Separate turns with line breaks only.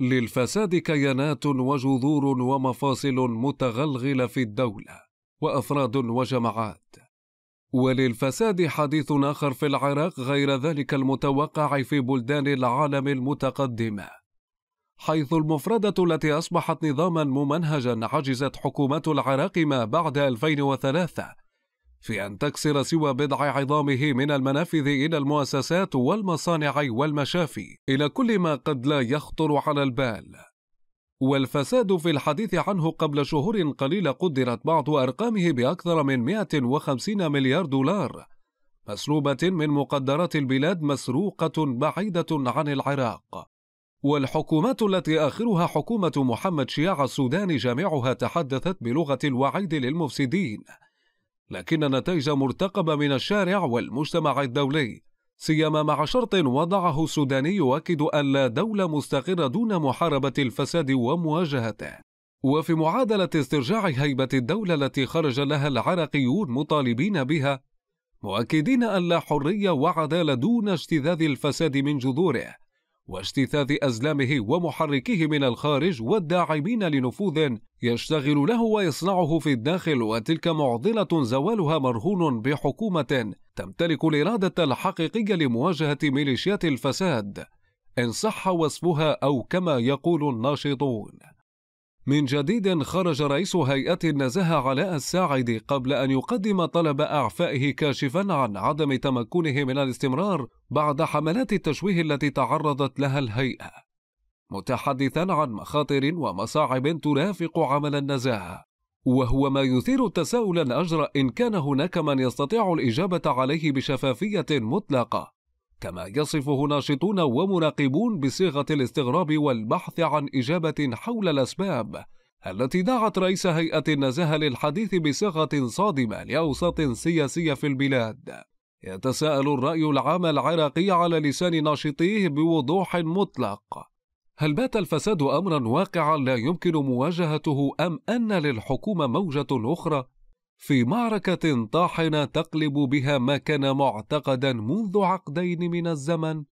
للفساد كيانات وجذور ومفاصل متغلغله في الدوله وافراد وجماعات وللفساد حديث اخر في العراق غير ذلك المتوقع في بلدان العالم المتقدمه حيث المفردة التي أصبحت نظاما ممنهجا عجزت حكومات العراق ما بعد 2003 في أن تكسر سوى بضع عظامه من المنافذ إلى المؤسسات والمصانع والمشافي إلى كل ما قد لا يخطر على البال والفساد في الحديث عنه قبل شهور قليلة قدرت بعض أرقامه بأكثر من 150 مليار دولار مسلوبة من مقدرات البلاد مسروقة بعيدة عن العراق والحكومات التي آخرها حكومة محمد شياع السوداني جميعها تحدثت بلغة الوعيد للمفسدين لكن نتائج مرتقبة من الشارع والمجتمع الدولي سيما مع شرط وضعه السوداني يؤكد أن لا دولة مستقرة دون محاربة الفساد ومواجهته وفي معادلة استرجاع هيبة الدولة التي خرج لها العراقيون مطالبين بها مؤكدين أن لا حرية وعدالة دون اجتذاذ الفساد من جذوره واجتثاث أزلامه ومحركيه من الخارج والداعمين لنفوذ يشتغل له ويصنعه في الداخل وتلك معضلة زوالها مرهون بحكومة تمتلك الإرادة الحقيقية لمواجهة ميليشيات الفساد إن صح وصفها أو كما يقول الناشطون من جديد خرج رئيس هيئة النزاهة علاء الساعدي قبل أن يقدم طلب إعفائه كاشفا عن عدم تمكنه من الاستمرار بعد حملات التشويه التي تعرضت لها الهيئة متحدثا عن مخاطر ومصاعب ترافق عمل النزاهة وهو ما يثير التساؤل أجرى إن كان هناك من يستطيع الإجابة عليه بشفافية مطلقة كما يصفه ناشطون ومراقبون بصيغة الاستغراب والبحث عن إجابة حول الأسباب التي دعت رئيس هيئة النزاهة للحديث بصيغة صادمة لأوساط سياسية في البلاد يتساءل الرأي العام العراقي على لسان ناشطيه بوضوح مطلق هل بات الفساد أمرا واقعا لا يمكن مواجهته أم أن للحكومة موجة أخرى في معركة طاحنة تقلب بها ما كان معتقدا منذ عقدين من الزمن